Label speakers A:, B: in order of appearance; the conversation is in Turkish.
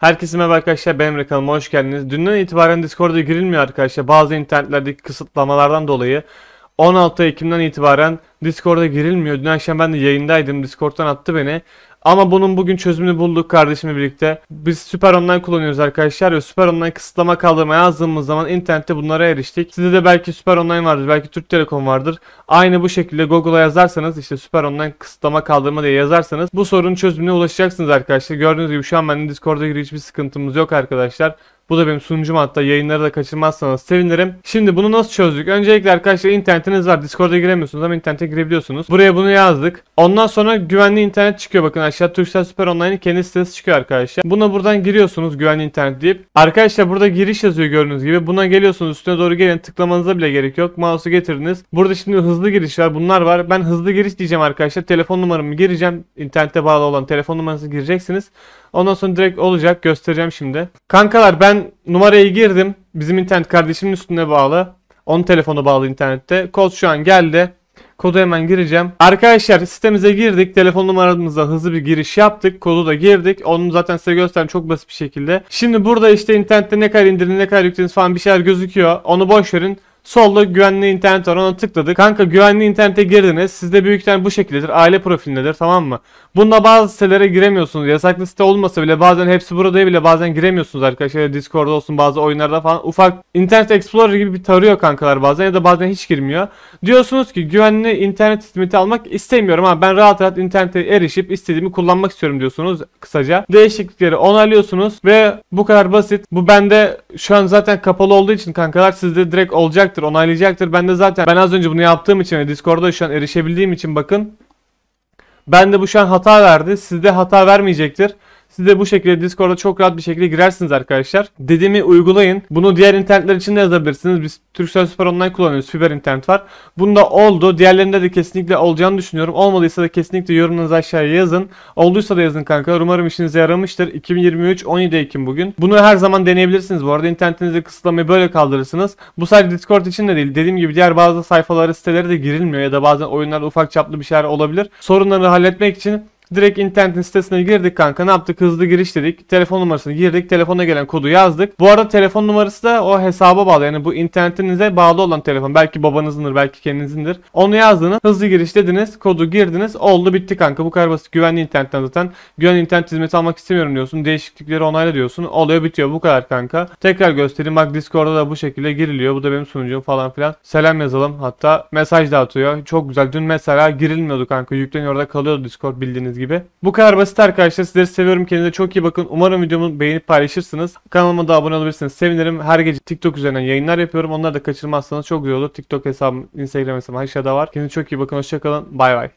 A: Herkese merhaba arkadaşlar benim kanalıma hoş geldiniz. Dünden itibaren Discord'a girilmiyor arkadaşlar. Bazı internetlerdeki kısıtlamalardan dolayı 16 Ekim'den itibaren Discord'a girilmiyor. Dün akşam ben de yayındaydım. Discord'dan attı beni. Ama bunun bugün çözümünü bulduk kardeşimle birlikte. Biz Süper Online kullanıyoruz arkadaşlar ve Süper Online kısıtlama kaldırma yazdığımız zaman internette bunlara eriştik. Sizde de belki Süper Online vardır, belki Türk Telekom vardır. Aynı bu şekilde Google'a yazarsanız işte Süper Online kısıtlama kaldırma diye yazarsanız bu sorunun çözümüne ulaşacaksınız arkadaşlar. Gördüğünüz gibi şu an benim Discord'a giriş hiçbir sıkıntımız yok arkadaşlar. Bu da benim sunucum hatta yayınları da kaçırmazsanız sevinirim. Şimdi bunu nasıl çözdük? Öncelikle arkadaşlar internetiniz var. Discord'a giremiyorsunuz ama internete girebiliyorsunuz. Buraya bunu yazdık. Ondan sonra güvenli internet çıkıyor bakın arkadaşlar. Türksel Süper Online'ın kendi sitesi çıkıyor arkadaşlar. Buna buradan giriyorsunuz güvenli internet deyip. Arkadaşlar burada giriş yazıyor gördüğünüz gibi. Buna geliyorsunuz üstüne doğru gelin tıklamanıza bile gerek yok. Mouse'u getirdiniz. Burada şimdi hızlı giriş var. Bunlar var. Ben hızlı giriş diyeceğim arkadaşlar. Telefon numaramı gireceğim. İnternette bağlı olan telefon numaranızı gireceksiniz. Ondan sonra direkt olacak. Göstereceğim şimdi. Kankalar ben numarayı girdim. Bizim internet kardeşimin üstüne bağlı. Onun telefonu bağlı internette. Kod şu an geldi. Kodu hemen gireceğim. Arkadaşlar sitemize girdik. Telefon numaramıza hızlı bir giriş yaptık. Kodu da girdik. Onu zaten size gösteren çok basit bir şekilde. Şimdi burada işte internette ne kadar indirin ne kadar yüklediniz falan bir şeyler gözüküyor. Onu boş verin. Solda güvenli internet var ona tıkladık. Kanka güvenli internete girdiniz. Sizde büyük ihtimal bu şekildedir. Aile profilindedir tamam mı? Bunda bazı sitelere giremiyorsunuz. Yasaklı site olmasa bile bazen hepsi burada bile bazen giremiyorsunuz arkadaşlar. Discord'da olsun bazı oyunlarda falan. Ufak Internet Explorer gibi bir tarıyor kankalar bazen ya da bazen hiç girmiyor. Diyorsunuz ki güvenli internet hizmeti almak istemiyorum ama ben rahat rahat internete erişip istediğimi kullanmak istiyorum diyorsunuz kısaca. Değişiklikleri onaylıyorsunuz ve bu kadar basit. Bu bende şu an zaten kapalı olduğu için kankalar sizde direkt olacaktır yapacaktır, onaylayacaktır. Ben de zaten ben az önce bunu yaptığım için ve Discord'da şu an erişebildiğim için bakın. Ben de bu şu an hata verdi. Sizde hata vermeyecektir. Siz de bu şekilde Discord'a çok rahat bir şekilde girersiniz arkadaşlar. Dediğimi uygulayın. Bunu diğer internetler için de yazabilirsiniz. Biz Türksel Süper Online kullanıyoruz. Fiber internet var. Bunda oldu. Diğerlerinde de kesinlikle olacağını düşünüyorum. Olmadıysa da kesinlikle yorumlarınızı aşağıya yazın. Olduysa da yazın kanka. Umarım işinize yaramıştır. 2023 17 Ekim bugün. Bunu her zaman deneyebilirsiniz. Bu arada internetinizi kısıtlamayı böyle kaldırırsınız. Bu sadece Discord için de değil. Dediğim gibi diğer bazı sayfaları sitelere de girilmiyor ya da bazen oyunlarda ufak çaplı bir şeyler olabilir. Sorunları halletmek için Direkt internetin sitesine girdik kanka. Ne yaptık? Hızlı giriş dedik. Telefon numarasını girdik. Telefona gelen kodu yazdık. Bu arada telefon numarası da o hesaba bağlı. Yani bu internetinize bağlı olan telefon. Belki babanızındır, belki kendinizindir. Onu yazdınız. Hızlı giriş dediniz. Kodu girdiniz. Oldu bitti kanka. Bu kadar basit. Güvenli internetten zaten. Güvenli internet hizmeti almak istemiyorum diyorsun. Değişiklikleri onayla diyorsun. Oluyor bitiyor. Bu kadar kanka. Tekrar göstereyim. Bak Discord'da da bu şekilde giriliyor. Bu da benim sunucum falan filan. Selam yazalım. Hatta mesaj da atıyor. Çok güzel. Dün mesela girilmiyordu kanka. Yükleniyor orada kalıyordu Discord bildiğiniz gibi gibi. Bu kadar basit arkadaşlar. Sizleri seviyorum. Kendinize çok iyi bakın. Umarım videomu beğenip paylaşırsınız. Kanalıma da abone olabilirsiniz. Sevinirim. Her gece TikTok üzerinden yayınlar yapıyorum. Onları da kaçırmazsanız çok güzel olur. TikTok hesabım, Instagram hesabım aşağıda var. Kendinize çok iyi bakın. Hoşçakalın. Bay bay.